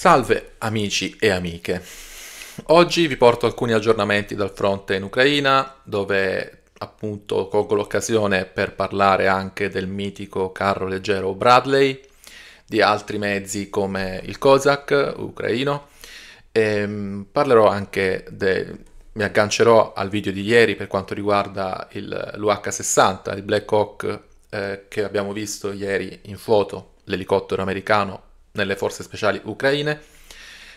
Salve amici e amiche. Oggi vi porto alcuni aggiornamenti dal fronte in Ucraina, dove appunto colgo l'occasione per parlare anche del mitico carro leggero Bradley, di altri mezzi come il Kozak ucraino. E ehm, parlerò anche del mi aggancerò al video di ieri per quanto riguarda il, l'UH-60, il Black Hawk eh, che abbiamo visto ieri in foto, l'elicottero americano nelle forze speciali ucraine,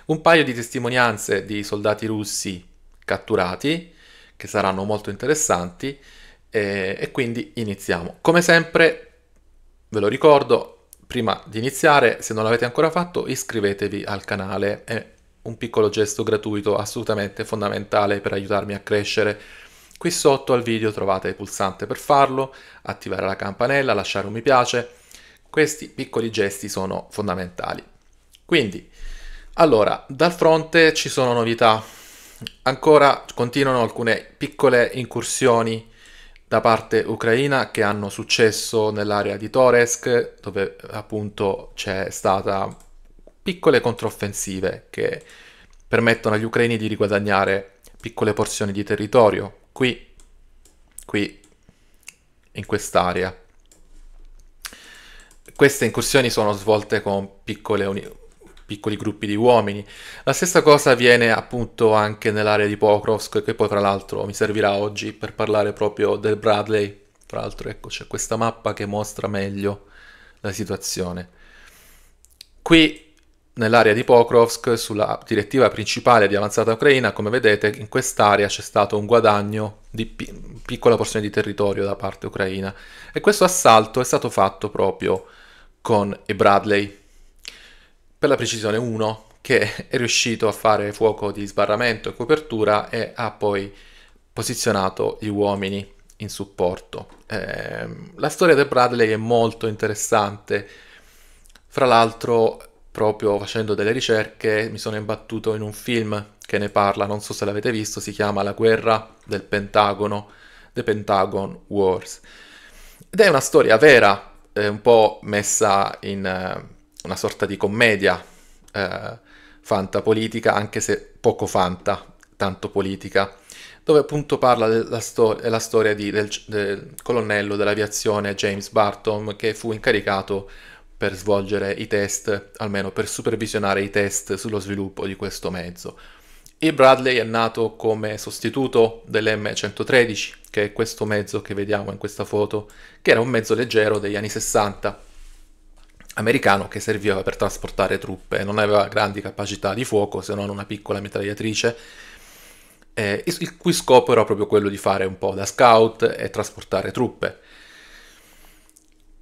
un paio di testimonianze di soldati russi catturati, che saranno molto interessanti, e, e quindi iniziamo. Come sempre, ve lo ricordo, prima di iniziare, se non l'avete ancora fatto, iscrivetevi al canale, è un piccolo gesto gratuito assolutamente fondamentale per aiutarmi a crescere. Qui sotto al video trovate il pulsante per farlo, attivare la campanella, lasciare un mi piace questi piccoli gesti sono fondamentali. Quindi, allora, dal fronte ci sono novità. Ancora continuano alcune piccole incursioni da parte ucraina che hanno successo nell'area di Toresk, dove appunto c'è stata piccole controffensive che permettono agli ucraini di riguadagnare piccole porzioni di territorio qui, qui, in quest'area queste incursioni sono svolte con piccole uni- piccoli gruppi di uomini. La stessa cosa avviene appunto anche nell'area di Pokrovsk, che poi tra l'altro mi servirà oggi per parlare proprio del Bradley. Tra l'altro ecco c'è questa mappa che mostra meglio la situazione. Qui nell'area di Pokrovsk, sulla direttiva principale di avanzata ucraina, come vedete in quest'area c'è stato un guadagno di pi- piccola porzione di territorio da parte ucraina e questo assalto è stato fatto proprio con i Bradley, per la precisione 1 che è riuscito a fare fuoco di sbarramento e copertura e ha poi posizionato gli uomini in supporto. Eh, la storia del Bradley è molto interessante, fra l'altro proprio facendo delle ricerche mi sono imbattuto in un film che ne parla, non so se l'avete visto, si chiama La guerra del Pentagono, The Pentagon Wars. Ed è una storia vera eh, un po' messa in eh, una sorta di commedia eh, fantapolitica, anche se poco fanta, tanto politica, dove appunto parla della stor- la storia di, del, del colonnello dell'aviazione James Barton che fu incaricato per svolgere i test, almeno per supervisionare i test sullo sviluppo di questo mezzo. Il Bradley è nato come sostituto dell'M113, che è questo mezzo che vediamo in questa foto, che era un mezzo leggero degli anni 60 americano che serviva per trasportare truppe, non aveva grandi capacità di fuoco se non una piccola mitragliatrice, eh, il cui scopo era proprio quello di fare un po' da scout e trasportare truppe.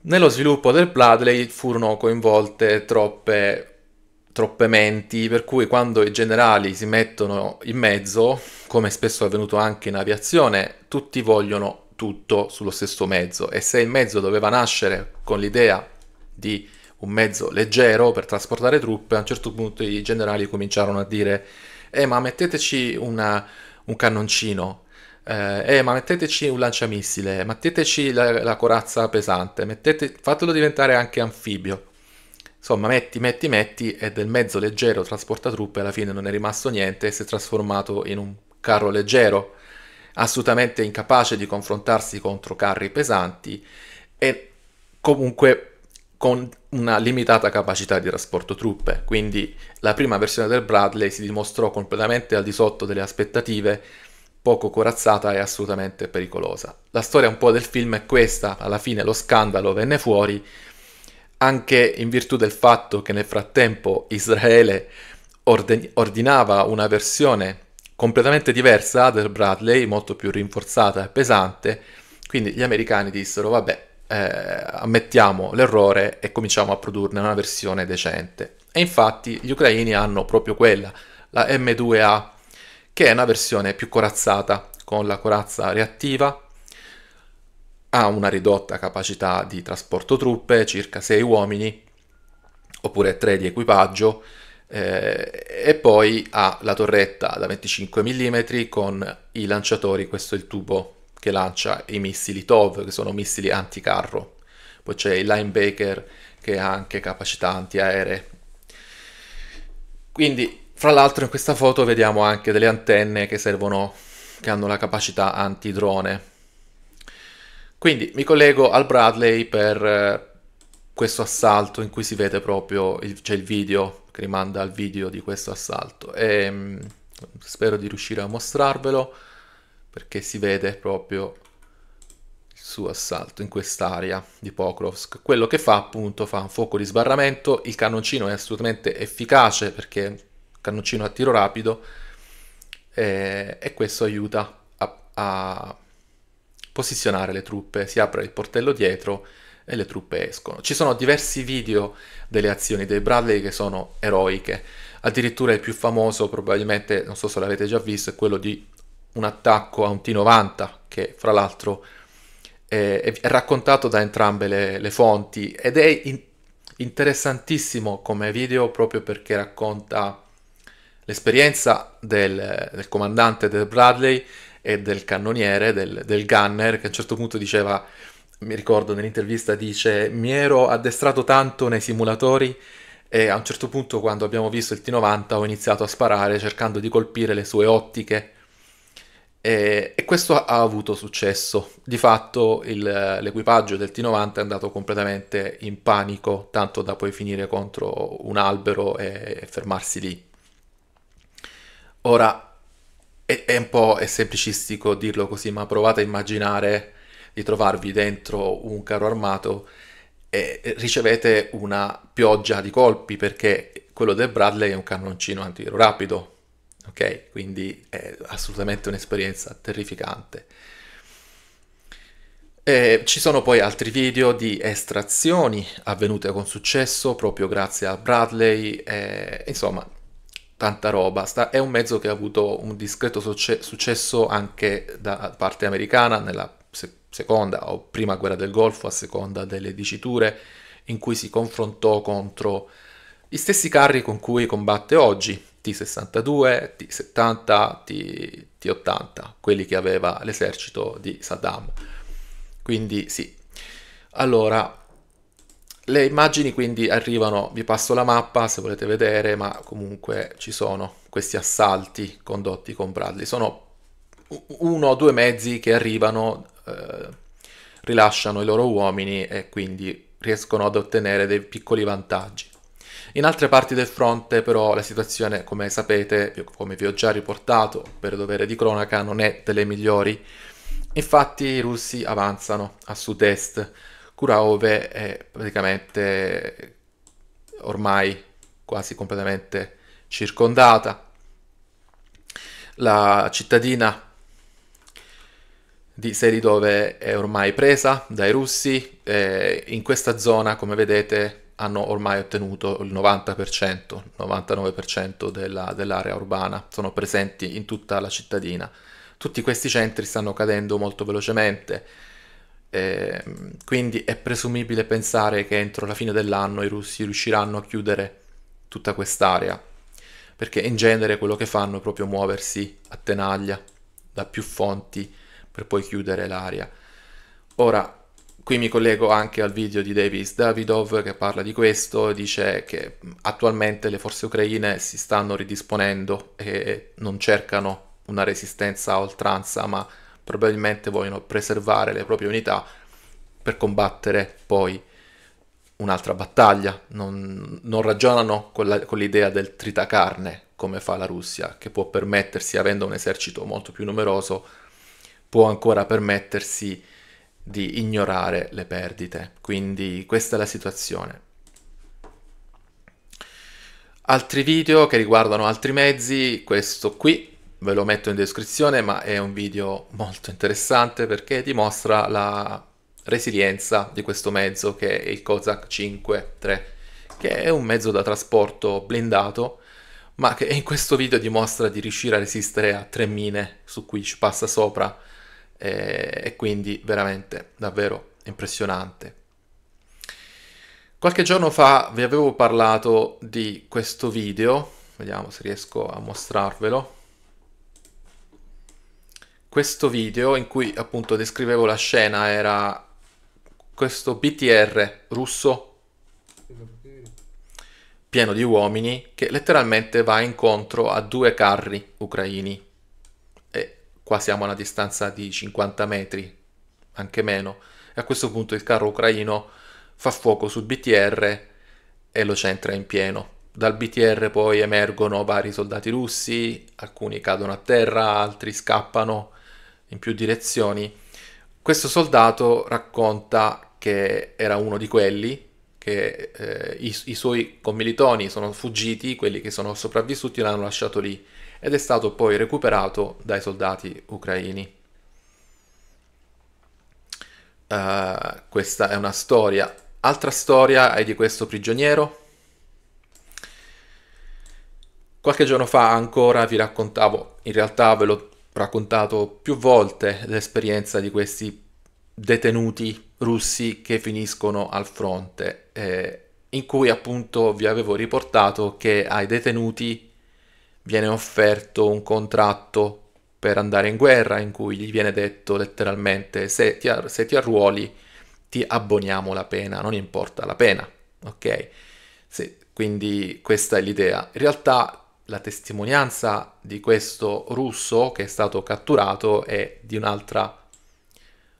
Nello sviluppo del Bradley furono coinvolte troppe troppe menti, per cui quando i generali si mettono in mezzo, come spesso è avvenuto anche in aviazione, tutti vogliono tutto sullo stesso mezzo e se il mezzo doveva nascere con l'idea di un mezzo leggero per trasportare truppe, a un certo punto i generali cominciarono a dire eh ma metteteci una, un cannoncino, eh, eh ma metteteci un lanciamissile, metteteci la, la corazza pesante, mettete, fatelo diventare anche anfibio. Insomma, metti, metti, metti e del mezzo leggero trasportatruppe alla fine non è rimasto niente e si è trasformato in un carro leggero, assolutamente incapace di confrontarsi contro carri pesanti e comunque con una limitata capacità di trasporto truppe. Quindi la prima versione del Bradley si dimostrò completamente al di sotto delle aspettative, poco corazzata e assolutamente pericolosa. La storia un po' del film è questa, alla fine lo scandalo venne fuori anche in virtù del fatto che nel frattempo Israele ordinava una versione completamente diversa del Bradley, molto più rinforzata e pesante, quindi gli americani dissero vabbè, eh, ammettiamo l'errore e cominciamo a produrne una versione decente. E infatti gli ucraini hanno proprio quella, la M2A, che è una versione più corazzata, con la corazza reattiva, ha una ridotta capacità di trasporto truppe, circa 6 uomini, oppure 3 di equipaggio, eh, e poi ha la torretta da 25 mm con i lanciatori, questo è il tubo che lancia i missili TOV, che sono missili anticarro. Poi c'è il Linebaker che ha anche capacità antiaeree. Quindi, fra l'altro, in questa foto vediamo anche delle antenne che servono, che hanno la capacità antidrone. Quindi mi collego al Bradley per eh, questo assalto in cui si vede proprio, il, c'è il video che rimanda al video di questo assalto e ehm, spero di riuscire a mostrarvelo perché si vede proprio il suo assalto in quest'area di Pokrovsk. Quello che fa appunto fa un fuoco di sbarramento, il cannoncino è assolutamente efficace perché è un cannoncino a tiro rapido eh, e questo aiuta a, a posizionare le truppe, si apre il portello dietro e le truppe escono. Ci sono diversi video delle azioni dei Bradley che sono eroiche, addirittura il più famoso probabilmente, non so se l'avete già visto, è quello di un attacco a un T90 che fra l'altro è, è raccontato da entrambe le, le fonti ed è in, interessantissimo come video proprio perché racconta l'esperienza del, del comandante del Bradley e del cannoniere, del, del gunner, che a un certo punto diceva, mi ricordo nell'intervista dice, mi ero addestrato tanto nei simulatori e a un certo punto quando abbiamo visto il T90 ho iniziato a sparare cercando di colpire le sue ottiche e, e questo ha avuto successo. Di fatto il, l'equipaggio del T90 è andato completamente in panico, tanto da poi finire contro un albero e, e fermarsi lì. Ora, è, è un po' è semplicistico dirlo così, ma provate a immaginare di trovarvi dentro un carro armato e ricevete una pioggia di colpi perché quello del Bradley è un cannoncino antiro rapido, ok? Quindi è assolutamente un'esperienza terrificante. E ci sono poi altri video di estrazioni avvenute con successo proprio grazie al Bradley, e, insomma tanta roba. Sta, è un mezzo che ha avuto un discreto succe- successo anche da parte americana nella se- seconda o prima guerra del Golfo, a seconda delle diciture, in cui si confrontò contro gli stessi carri con cui combatte oggi, T-62, T-70, T- T-80, quelli che aveva l'esercito di Saddam. Quindi sì. Allora, le immagini quindi arrivano, vi passo la mappa se volete vedere, ma comunque ci sono questi assalti condotti con Bradley. Sono uno o due mezzi che arrivano, eh, rilasciano i loro uomini e quindi riescono ad ottenere dei piccoli vantaggi. In altre parti del fronte però la situazione, come sapete, come vi ho già riportato per dovere di cronaca, non è delle migliori. Infatti i russi avanzano a sud-est ove è praticamente ormai quasi completamente circondata. La cittadina di Seridove è ormai presa dai russi e in questa zona, come vedete, hanno ormai ottenuto il 90%, 99% della, dell'area urbana, sono presenti in tutta la cittadina. Tutti questi centri stanno cadendo molto velocemente eh, quindi è presumibile pensare che entro la fine dell'anno i russi riusciranno a chiudere tutta quest'area, perché in genere quello che fanno è proprio muoversi a tenaglia da più fonti per poi chiudere l'area. Ora, qui mi collego anche al video di Davis Davidov che parla di questo, dice che attualmente le forze ucraine si stanno ridisponendo e non cercano una resistenza a oltranza, ma probabilmente vogliono preservare le proprie unità per combattere poi un'altra battaglia, non, non ragionano con, la, con, l'idea del tritacarne come fa la Russia, che può permettersi, avendo un esercito molto più numeroso, può ancora permettersi di ignorare le perdite. Quindi questa è la situazione. Altri video che riguardano altri mezzi, questo qui ve lo metto in descrizione, ma è un video molto interessante perché dimostra la resilienza di questo mezzo che è il Kozak 5-3, che è un mezzo da trasporto blindato, ma che in questo video dimostra di riuscire a resistere a tre mine su cui ci passa sopra, eh, e quindi veramente davvero impressionante. Qualche giorno fa vi avevo parlato di questo video, vediamo se riesco a mostrarvelo, questo video in cui appunto descrivevo la scena era questo BTR russo pieno di uomini che letteralmente va incontro a due carri ucraini e qua siamo a una distanza di 50 metri anche meno e a questo punto il carro ucraino fa fuoco sul BTR e lo centra in pieno dal BTR poi emergono vari soldati russi, alcuni cadono a terra, altri scappano in più direzioni. Questo soldato racconta che era uno di quelli, che eh, i, i, suoi commilitoni sono fuggiti, quelli che sono sopravvissuti l'hanno lasciato lì ed è stato poi recuperato dai soldati ucraini. Uh, questa è una storia. Altra storia è di questo prigioniero. Qualche giorno fa ancora vi raccontavo, in realtà ve l'ho raccontato più volte l'esperienza di questi detenuti russi che finiscono al fronte, eh, in cui appunto vi avevo riportato che ai detenuti viene offerto un contratto per andare in guerra in cui gli viene detto letteralmente se ti, ar- se ti arruoli ti abboniamo la pena, non importa la pena, ok? Se, quindi questa è l'idea. In realtà la testimonianza di questo russo che è stato catturato è di un'altra,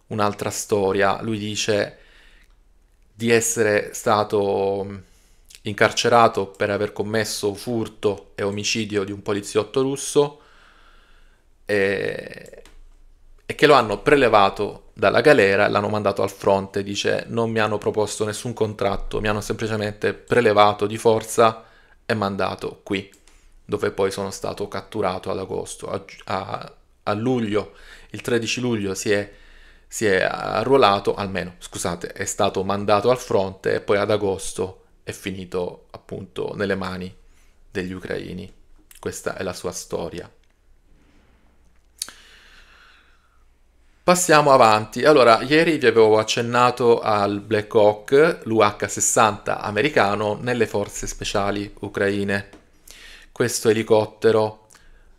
un'altra storia. Lui dice di essere stato mm, incarcerato per aver commesso furto e omicidio di un poliziotto russo e, e che lo hanno prelevato dalla galera e l'hanno mandato al fronte. Dice non mi hanno proposto nessun contratto, mi hanno semplicemente prelevato di forza e mandato qui dove poi sono stato catturato ad agosto. A, a, a luglio, il 13 luglio, si è, si è arruolato, almeno, scusate, è stato mandato al fronte e poi ad agosto è finito appunto nelle mani degli ucraini. Questa è la sua storia. Passiamo avanti. Allora, ieri vi avevo accennato al Black Hawk, l'UH-60 americano, nelle forze speciali ucraine questo elicottero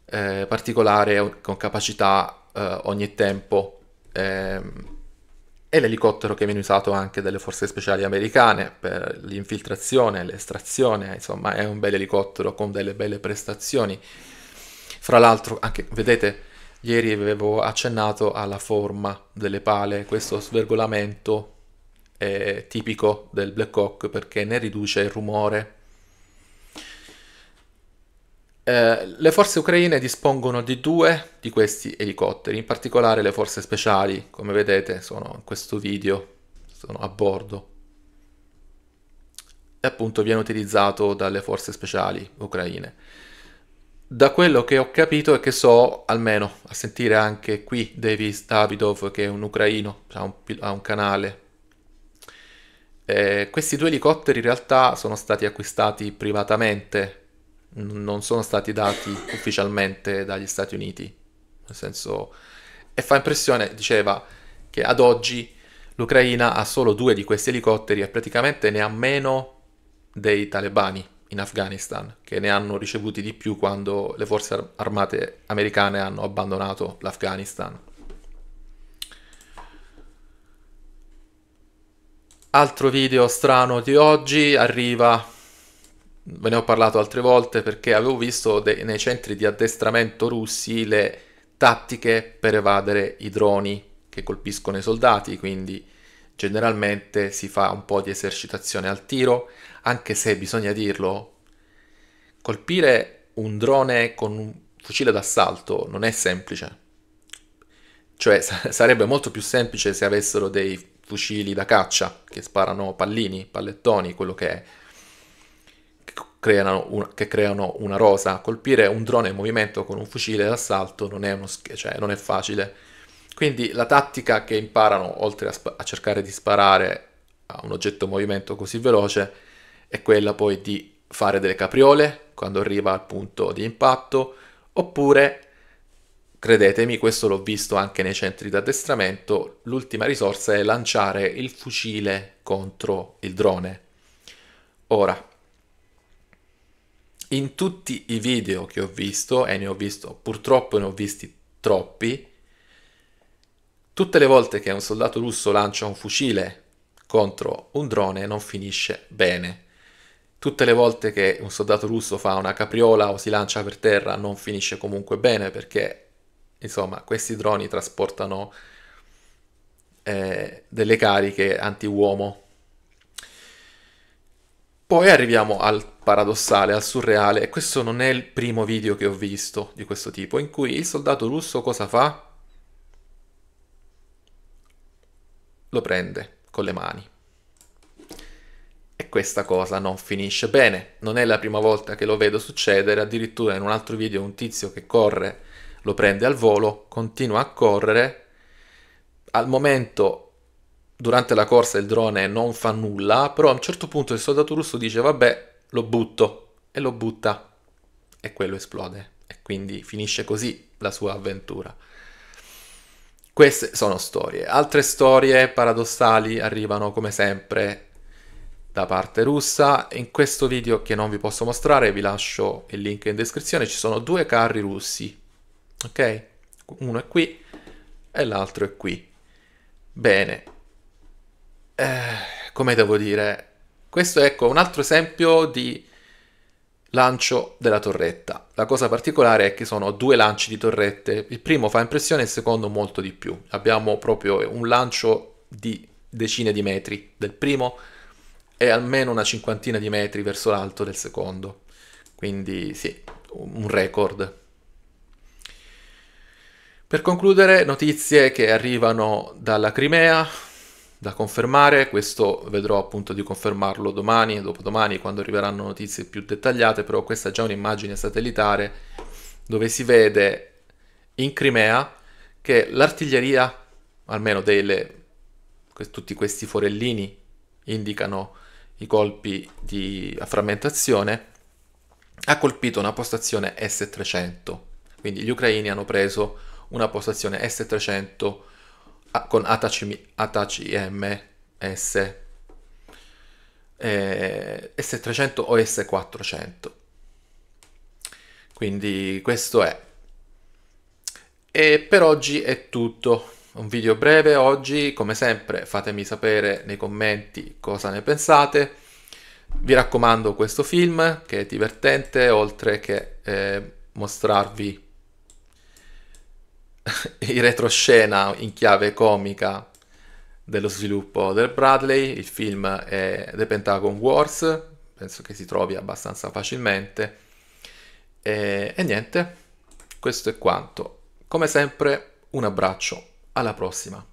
eh, particolare con capacità eh, ogni tempo ehm, è l'elicottero che viene usato anche dalle forze speciali americane per l'infiltrazione, l'estrazione, insomma è un bel elicottero con delle belle prestazioni. Fra l'altro, anche vedete, ieri avevo accennato alla forma delle pale, questo svergolamento è tipico del Black Hawk perché ne riduce il rumore eh, le forze ucraine dispongono di due di questi elicotteri, in particolare le forze speciali, come vedete sono in questo video, sono a bordo. E appunto viene utilizzato dalle forze speciali ucraine. Da quello che ho capito e che so, almeno a sentire anche qui Davis Davidov, che è un ucraino, ha un, ha un canale. Eh, questi due elicotteri in realtà sono stati acquistati privatamente non sono stati dati ufficialmente dagli Stati Uniti. Nel senso, e fa impressione, diceva, che ad oggi l'Ucraina ha solo due di questi elicotteri e praticamente ne ha meno dei talebani in Afghanistan, che ne hanno ricevuti di più quando le forze armate americane hanno abbandonato l'Afghanistan. Altro video strano di oggi arriva ve ne ho parlato altre volte perché avevo visto de- nei centri di addestramento russi le tattiche per evadere i droni che colpiscono i soldati, quindi generalmente si fa un po' di esercitazione al tiro, anche se bisogna dirlo, colpire un drone con un fucile d'assalto non è semplice. Cioè s- sarebbe molto più semplice se avessero dei fucili da caccia che sparano pallini, pallettoni, quello che è creano una, che creano una rosa. Colpire un drone in movimento con un fucile d'assalto non è, uno, cioè, non è facile. Quindi la tattica che imparano, oltre a, a cercare di sparare a un oggetto in movimento così veloce, è quella poi di fare delle capriole quando arriva al punto di impatto, oppure, credetemi, questo l'ho visto anche nei centri di addestramento, l'ultima risorsa è lanciare il fucile contro il drone. Ora, in tutti i video che ho visto, e ne ho visto, purtroppo ne ho visti troppi, tutte le volte che un soldato russo lancia un fucile contro un drone non finisce bene. Tutte le volte che un soldato russo fa una capriola o si lancia per terra non finisce comunque bene perché, insomma, questi droni trasportano eh, delle cariche anti-uomo poi arriviamo al paradossale, al surreale, e questo non è il primo video che ho visto di questo tipo, in cui il soldato russo cosa fa? Lo prende con le mani. E questa cosa non finisce bene, non è la prima volta che lo vedo succedere, addirittura in un altro video un tizio che corre, lo prende al volo, continua a correre, al momento durante la corsa il drone non fa nulla, però a un certo punto il soldato russo dice vabbè, lo butto e lo butta e quello esplode e quindi finisce così la sua avventura. Queste sono storie. Altre storie paradossali arrivano come sempre da parte russa. In questo video che non vi posso mostrare, vi lascio il link in descrizione, ci sono due carri russi. Ok? Uno è qui e l'altro è qui. Bene, eh, come devo dire, questo ecco, è ecco, un altro esempio di lancio della torretta. La cosa particolare è che sono due lanci di torrette, il primo fa impressione, il secondo molto di più. Abbiamo proprio un lancio di decine di metri del primo e almeno una cinquantina di metri verso l'alto del secondo. Quindi sì, un record. Per concludere, notizie che arrivano dalla Crimea, da confermare, questo vedrò appunto di confermarlo domani, dopodomani, quando arriveranno notizie più dettagliate, però questa è già un'immagine satellitare dove si vede in Crimea che l'artiglieria, almeno delle, tutti questi forellini indicano i colpi di, a frammentazione, ha colpito una postazione S-300. Quindi gli ucraini hanno preso una postazione S-300 con ATACMS eh, S300 o S400. Quindi questo è. E per oggi è tutto. Un video breve oggi, come sempre fatemi sapere nei commenti cosa ne pensate. Vi raccomando questo film che è divertente oltre che eh, mostrarvi in retroscena in chiave comica dello sviluppo del Bradley, il film è The Pentagon Wars, penso che si trovi abbastanza facilmente. E, e niente, questo è quanto. Come sempre, un abbraccio, alla prossima.